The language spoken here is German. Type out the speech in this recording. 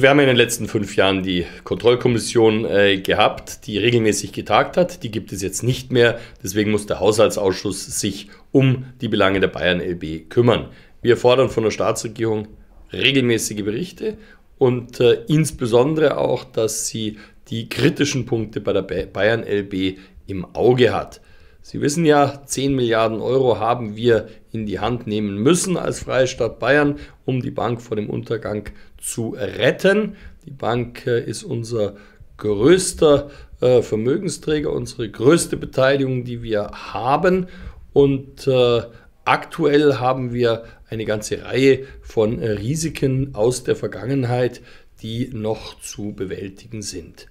Wir haben in den letzten fünf Jahren die Kontrollkommission äh, gehabt, die regelmäßig getagt hat. Die gibt es jetzt nicht mehr. Deswegen muss der Haushaltsausschuss sich um die Belange der Bayern LB kümmern. Wir fordern von der Staatsregierung regelmäßige Berichte und äh, insbesondere auch, dass sie die kritischen Punkte bei der Bayern LB im Auge hat. Sie wissen ja, 10 Milliarden Euro haben wir in die Hand nehmen müssen als Freistaat Bayern, um die Bank vor dem Untergang zu retten. Die Bank äh, ist unser größter äh, Vermögensträger, unsere größte Beteiligung, die wir haben. Und äh, aktuell haben wir eine ganze Reihe von Risiken aus der Vergangenheit, die noch zu bewältigen sind.